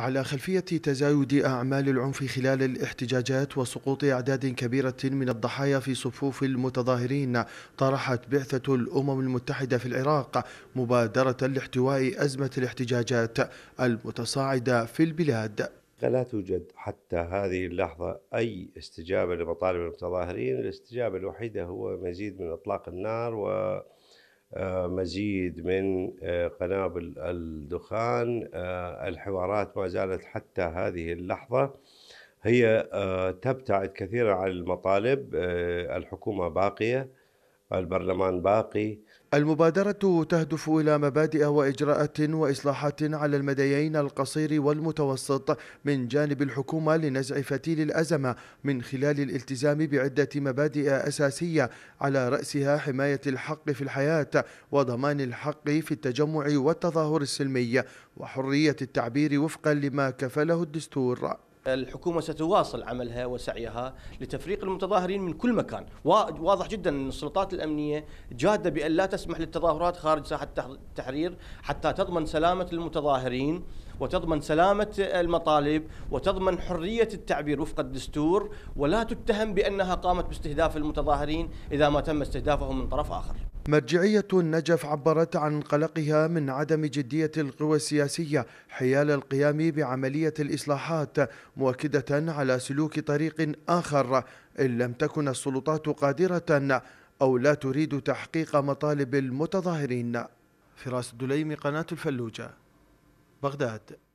على خلفية تزايد أعمال العنف خلال الاحتجاجات وسقوط أعداد كبيرة من الضحايا في صفوف المتظاهرين طرحت بعثة الأمم المتحدة في العراق مبادرة لاحتواء أزمة الاحتجاجات المتصاعدة في البلاد لا توجد حتى هذه اللحظة أي استجابة لمطالب المتظاهرين الاستجابة الوحيدة هو مزيد من إطلاق النار و آه، مزيد من آه، قنابل الدخان آه، الحوارات ما زالت حتى هذه اللحظة هي تبتعد كثيرا عن المطالب الحكومة باقية البرلمان باقي المبادرة تهدف إلى مبادئ وإجراءات وإصلاحات على المديين القصير والمتوسط من جانب الحكومة لنزع فتيل الأزمة من خلال الالتزام بعدة مبادئ أساسية على رأسها حماية الحق في الحياة وضمان الحق في التجمع والتظاهر السلمي وحرية التعبير وفقا لما كفله الدستور الحكومة ستواصل عملها وسعيها لتفريق المتظاهرين من كل مكان واضح جدا أن السلطات الأمنية جادة بأن لا تسمح للتظاهرات خارج ساحة التحرير حتى تضمن سلامة المتظاهرين وتضمن سلامة المطالب وتضمن حرية التعبير وفق الدستور ولا تتهم بأنها قامت باستهداف المتظاهرين إذا ما تم استهدافهم من طرف آخر مرجعية النجف عبرت عن قلقها من عدم جدية القوى السياسية حيال القيام بعملية الإصلاحات مؤكدة على سلوك طريق آخر إن لم تكن السلطات قادرة أو لا تريد تحقيق مطالب المتظاهرين فراس الدليم قناة الفلوجة بغداد